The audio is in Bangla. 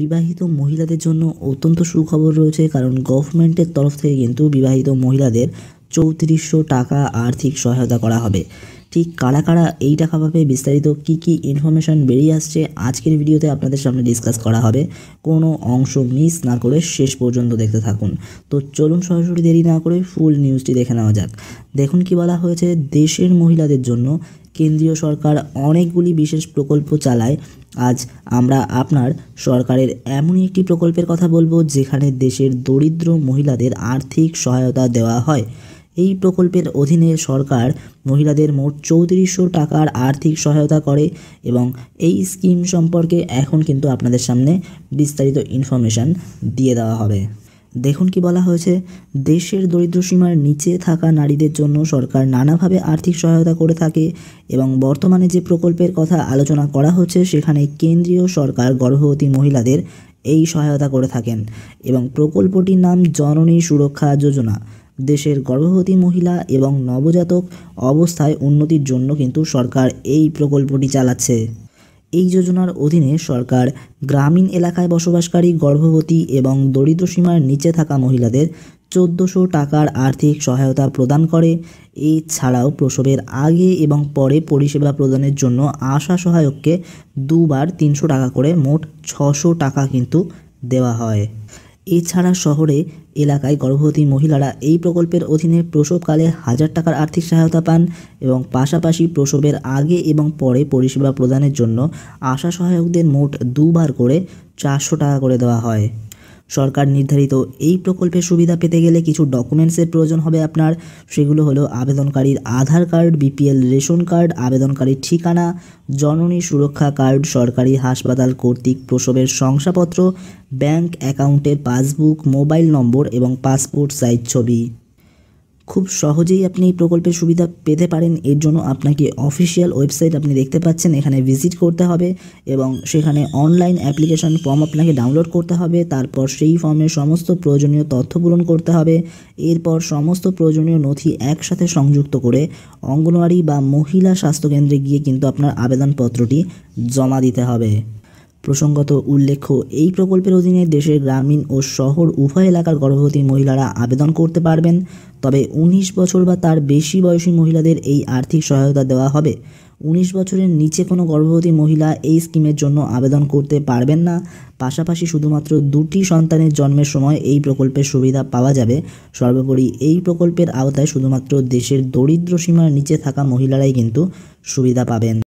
বিবাহিত মহিলাদের জন্য অত্যন্ত সুখবর রয়েছে কারণ গভর্নমেন্টের তরফ থেকে কিন্তু বিবাহিত মহিলাদের চৌত্রিশশো টাকা আর্থিক সহায়তা করা হবে ঠিক কারা কারা এই টাকা পাবে বিস্তারিত কি কি ইনফরমেশান বেরিয়ে আসছে আজকের ভিডিওতে আপনাদের সামনে ডিসকাস করা হবে কোনো অংশ মিস না করে শেষ পর্যন্ত দেখতে থাকুন তো চলুন সরাসরি দেরি না করে ফুল নিউজটি দেখে নেওয়া যাক দেখুন কি বলা হয়েছে দেশের মহিলাদের জন্য কেন্দ্রীয় সরকার অনেকগুলি বিশেষ প্রকল্প চালায় আজ আমরা আপনার সরকারের এমনই একটি প্রকল্পের কথা বলবো যেখানে দেশের দরিদ্র মহিলাদের আর্থিক সহায়তা দেওয়া হয় এই প্রকল্পের অধীনে সরকার মহিলাদের মোট চৌত্রিশশো টাকার আর্থিক সহায়তা করে এবং এই স্কিম সম্পর্কে এখন কিন্তু আপনাদের সামনে বিস্তারিত ইনফরমেশান দিয়ে দেওয়া হবে দেখুন কি বলা হয়েছে দেশের দরিদ্র সীমার নিচে থাকা নারীদের জন্য সরকার নানাভাবে আর্থিক সহায়তা করে থাকে এবং বর্তমানে যে প্রকল্পের কথা আলোচনা করা হচ্ছে সেখানে কেন্দ্রীয় সরকার গর্ভবতী মহিলাদের এই সহায়তা করে থাকেন এবং প্রকল্পটির নাম জননী সুরক্ষা যোজনা দেশের গর্ভবতী মহিলা এবং নবজাতক অবস্থায় উন্নতির জন্য কিন্তু সরকার এই প্রকল্পটি চালাচ্ছে এই যোজনার অধীনে সরকার গ্রামীণ এলাকায় বসবাসকারী গর্ভবতী এবং দরিদ্র সীমার নিচে থাকা মহিলাদের চোদ্দোশো টাকার আর্থিক সহায়তা প্রদান করে এছাড়াও প্রসবের আগে এবং পরে পরিষেবা প্রদানের জন্য আশা সহায়ককে দুবার তিনশো টাকা করে মোট ছশো টাকা কিন্তু দেওয়া হয় এছাড়া শহরে এলাকায় গর্ভবতী মহিলারা এই প্রকল্পের অধীনে প্রসবকালে হাজার টাকার আর্থিক সহায়তা পান এবং পাশাপাশি প্রসবের আগে এবং পরে পরিষেবা প্রদানের জন্য আশা সহায়কদের মোট দুবার করে চারশো টাকা করে দেওয়া হয় সরকার নির্ধারিত এই প্রকল্পের সুবিধা পেতে গেলে কিছু ডকুমেন্টসের প্রয়োজন হবে আপনার সেগুলো হলো আবেদনকারীর Aadhaar card BPL ration card আবেদনকারীর ঠিকানা জননী সুরক্ষা কার্ড সরকারি হাসপাতাল কর্তৃক প্রসবের শংসাপত্র ব্যাংক অ্যাকাউন্টের পাসবুক মোবাইল নম্বর এবং পাসপোর্ট সাইজ ছবি খুব সহজেই আপনি এই প্রকল্পের সুবিধা পেতে পারেন এর জন্য আপনাকে অফিসিয়াল ওয়েবসাইট আপনি দেখতে পাচ্ছেন এখানে ভিজিট করতে হবে এবং সেখানে অনলাইন অ্যাপ্লিকেশন ফর্ম আপনাকে ডাউনলোড করতে হবে তারপর সেই ফর্মের সমস্ত প্রয়োজনীয় তথ্য পূরণ করতে হবে এরপর সমস্ত প্রয়োজনীয় নথি একসাথে সংযুক্ত করে অঙ্গনওয়াড়ি বা মহিলা স্বাস্থ্যকেন্দ্রে গিয়ে কিন্তু আপনার আবেদনপত্রটি জমা দিতে হবে প্রসঙ্গত উল্লেখ্য এই প্রকল্পের অধীনে দেশের গ্রামীণ ও শহর উভয় এলাকার গর্ভবতী মহিলারা আবেদন করতে পারবেন তবে উনিশ বছর বা তার বেশি বয়সী মহিলাদের এই আর্থিক সহায়তা দেওয়া হবে উনিশ বছরের নিচে কোনো গর্ভবতী মহিলা এই স্কিমের জন্য আবেদন করতে পারবেন না পাশাপাশি শুধুমাত্র দুটি সন্তানের জন্মের সময় এই প্রকল্পের সুবিধা পাওয়া যাবে সর্বোপরি এই প্রকল্পের আওতায় শুধুমাত্র দেশের দরিদ্র সীমার নিচে থাকা মহিলারাই কিন্তু সুবিধা পাবেন